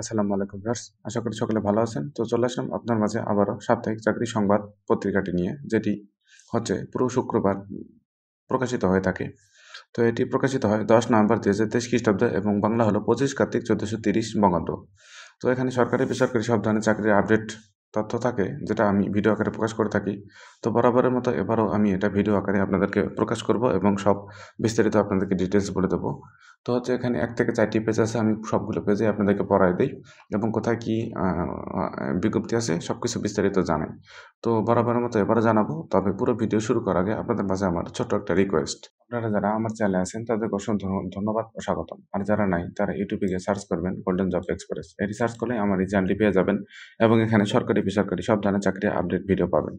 আসসালামু আলাইকুম ভিউয়ার্স আশা করি সকলে ভালো আছেন তো চলে আসলাম আপনার মাঝে আবারও সাপ্তাহিক চাকরি সংবাদ পত্রিকাটি নিয়ে যেটি হচ্ছে পুরো শুক্রবার প্রকাশিত হয়ে থাকে তো এটি প্রকাশিত হয় দশ নভেম্বর দু হাজার তেইশ খ্রিস্টাব্দ এবং বাংলা হলো পঁচিশ কার্তিক চোদ্দোশো তিরিশ বঙ্গাব্দ তো এখানে সরকারি বেসরকারি সব ধরনের চাকরির আপডেট তথ্য থাকে যেটা আমি ভিডিও আকারে প্রকাশ করে থাকি তো বরাবরের মতো এবারও আমি এটা ভিডিও আকারে আপনাদেরকে প্রকাশ করব এবং সব বিস্তারিত আপনাদেরকে ডিটেলস বলে দেবো তো হচ্ছে এখানে এক থেকে চারটি পেজ আছে আমি সবগুলো পেজে আপনাদেরকে পড়াই দিই এবং কোথায় কী বিজ্ঞপ্তি আছে সব কিছু বিস্তারিত জানাই তো বরাবরের মতো এবারও জানাবো তবে পুরো ভিডিও শুরু করার আগে আপনাদের মাঝে আমার ছোট্ট একটা রিকোয়েস্ট আপনারা যারা আমার চ্যানেলে আছেন তাদেরকে অসংখ্য ধন্যবাদ ও স্বাগতম আর যারা নাই তারা ইউটিউবে গিয়ে সার্চ করবেন গোল্ডেন জব এক্সপ্রেস এটি সার্চ করলে আমার এই চ্যানেলটি পেয়ে যাবেন এবং এখানে সরকারি বেসরকারি সব ধরনের চাকরি আপডেট ভিডিও পাবেন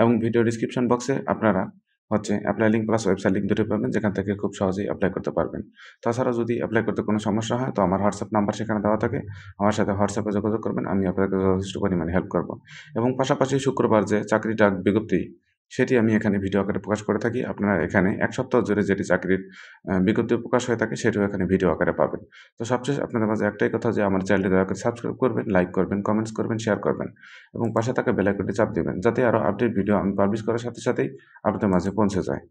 এবং ভিডিও ডিসক্রিপশন বক্সে আপনারা হচ্ছে apply link plus website link দুটো পাবেন যেখান থেকে খুব সহজেই অ্যাপ্লাই করতে পারবেন তাছাড়া যদি অ্যাপ্লাই করতে কোনো সমস্যা হয় তো আমার হোয়াটসঅ্যাপ নাম্বার সেখানে দেওয়া থাকে আমার সাথে হোয়াটসঅ্যাপে যোগাযোগ করবেন আমি আপনাদেরকে যথেষ্ট পরিমাণে হেল্প করব এবং পাশাপাশি শুক্রবার যে চাকরিটা বিজ্ঞপ্তি সেটি আমি এখানে ভিডিও আকারে প্রকাশ করে থাকি আপনারা এখানে এক সপ্তাহ জুড়ে যেটি চাকরির বিজ্ঞপ্তি প্রকাশ হয়ে থাকে সেটিও এখানে ভিডিও আকারে পাবেন তো সবশেষ আপনাদের মাঝে একটাই কথা যে আমার চ্যানেলটি দয়া করে সাবস্ক্রাইব করবেন লাইক করবেন কমেন্টস করবেন শেয়ার করবেন এবং পাশে থাকা বেলাইকনটি চাপ দেবেন যাতে আরও আপডেট ভিডিও আমি পাবলিশ করার সাথে সাথেই আপনাদের মাঝে পৌঁছে যায়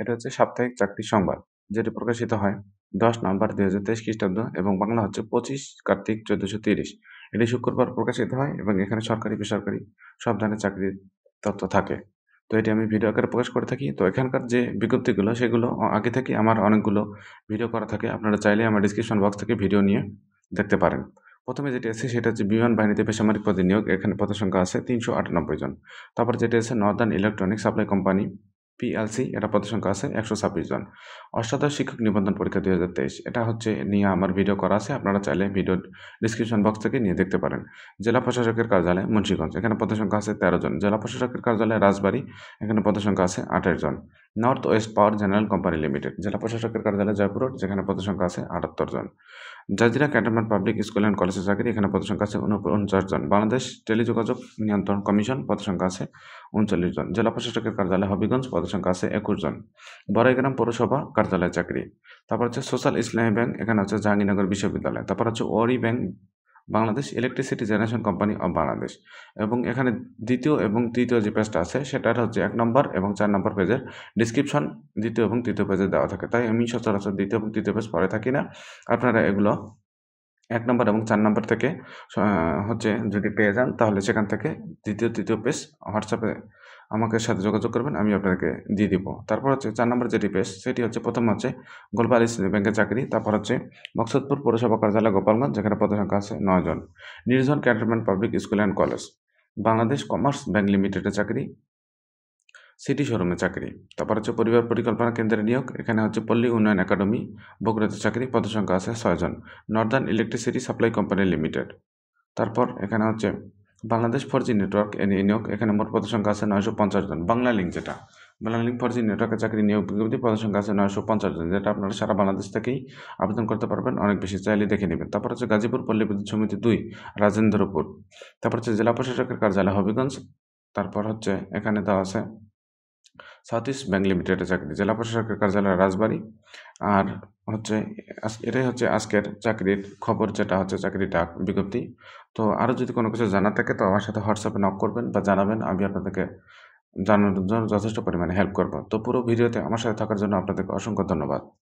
এটা হচ্ছে সাপ্তাহিক সংবাদ যেটি প্রকাশিত হয় দশ নভেম্বর দুই হাজার তেইশ খ্রিস্টাব্দ এবং বাংলা হচ্ছে পঁচিশ কার্তিক চোদ্দশো তিরিশ এটি শুক্রবার প্রকাশিত হয় এবং এখানে সরকারি বেসরকারি সব ধরনের চাকরির তথ্য থাকে তো এটি আমি ভিডিও আকারে প্রকাশ করে থাকি তো এখানকার যে বিজ্ঞপ্তিগুলো সেগুলো আগে থেকে আমার অনেকগুলো ভিডিও করা থাকে আপনারা চাইলে আমার ডিসক্রিপশন বক্স থেকে ভিডিও নিয়ে দেখতে পারেন প্রথমে যেটি আছে সেটা হচ্ছে বিমান বাহিনীতে বেসামরিক পদে নিয়োগ এখানে পদের সংখ্যা আছে তিনশো আটানব্বই জন তারপর যেটি আছে northern electronic supply company PLC এটা পদ সংখ্যা আছে একশো ছাব্বিশ জন অষ্টাদশ শিক্ষক নিবন্ধন পরীক্ষা দুই হাজার তেইশ এটা হচ্ছে নিয়ে আমার ভিডিও করা আছে আপনারা চাইলে ভিডিও ডিসক্রিপশন বক্স থেকে নিয়ে দেখতে পারেন জেলা প্রশাসকের কার্যালয় মুন্সীগঞ্জ এখানে পদ সংখ্যা আছে তেরো জন জেলা প্রশাসকের কার্যালয় রাজবাড়ী এখানে পদ সংখ্যা আছে আঠাশ জন north west power general company limited জেলা প্রশাসকের কার্যালয় জয়পুর যেখানে পদসংখ্যা আছে আটাত্তর জন Jajira cantonment public school and কলেজে চাকরি এখানে পদসংখ্যা আছে উনপঞ্চাশ জন বাংলাদেশ টেলিযোগাযোগ নিয়ন্ত্রণ কমিশন পদসংখ্যা আছে উনচল্লিশ জন জেলা প্রশাসকের কার্যালয় হবিগঞ্জ পদসংখ্যা আছে একুশ জন বরাইগ্রাম পৌরসভা কার্যালয়ের চাকরি তারপর হচ্ছে সোশ্যাল ইসলামী ব্যাংক এখানে হচ্ছে জাহাঙ্গীরনগর বিশ্ববিদ্যালয় তারপর হচ্ছে Wari bank Bangladesh electricity generation company of Bangladesh এবং এখানে দ্বিতীয় এবং তৃতীয় যে পেজটা আছে সেটার হচ্ছে এক নম্বর এবং চার নম্বর পেজের ডিসক্রিপশন দ্বিতীয় এবং তৃতীয় পেজে দেওয়া থাকে তাই আমি সচরাচর দ্বিতীয় এবং তৃতীয় পেজ পরে থাকি না আপনারা এগুলো এক নম্বর এবং চার নম্বর থেকে হচ্ছে যদি পেয়ে যান তাহলে সেখান থেকে দ্বিতীয় তৃতীয় পেজ হোয়াটসঅ্যাপে আমাকে সাথে যোগাযোগ করবেন আমি আপনাদেরকে দিয়ে দিব তারপর হচ্ছে চার নম্বর যে রিপোয়েস্ট সেটি হচ্ছে প্রথম হচ্ছে গোলপাল ইসলামী ব্যাংকের চাকরি তারপর হচ্ছে মকসদপুর পৌরসভা কার্যালয় গোপালগঞ্জ যেখানে পদসংখ্যা আছে নয়জন নির্জন cantonment public school and college Bangladesh commerce bank লিমিটেডের চাকরি সিটি শোরুমে চাকরি তারপর হচ্ছে পরিবার পরিকল্পনা কেন্দ্রের নিয়োগ এখানে হচ্ছে পল্লী উন্নয়ন একাডেমি বগুড়াতে চাকরি পদসংখ্যা আছে ছয়জন northern electricity supply company limited তারপর এখানে হচ্ছে বাংলাদেশ ফোর জি নেটওয়ার্ক এনে নিয়োগ এখানে মোট সংখ্যা আছে নয়শো পঞ্চাশ জন বাংলা লিঙ্ক যেটা লিঙ্ক ফর জি নেটওয়ার্কের চাকরি নিয়োগ বিজ্ঞপ্তি সংখ্যা আছে নয়শো পঞ্চাশ জন যেটা আপনারা সারা বাংলাদেশ থেকেই আবেদন করতে পারবেন অনেক বেশি চাইলে দেখে নেবেন তারপর হচ্ছে গাজীপুর পল্লী বিদ্যুৎ সমিতি দুই রাজেন্দ্রপুর তারপর হচ্ছে জেলা প্রশাসকের কার্যালয় হবিগঞ্জ তারপর হচ্ছে এখানে দেওয়া আছে সাউথ ইস্ট ব্যাংক লিমিটেডের চাকরি জেলা প্রশাসকের কার্যালয় রাজবাড়ি আর হচ্ছে এটাই হচ্ছে আজকের চাকরির খবর যেটা হচ্ছে চাকরির ডাক বিজ্ঞপ্তি তো আরও যদি কোনো কিছু জানা থাকে তো আমার সাথে হোয়াটসঅ্যাপে নক করবেন বা জানাবেন আমি আপনাদেরকে জানানোর জন্য যথেষ্ট পরিমাণে হেল্প করব তো পুরো ভিডিওতে আমার সাথে থাকার জন্য আপনাদেরকে অসংখ্য ধন্যবাদ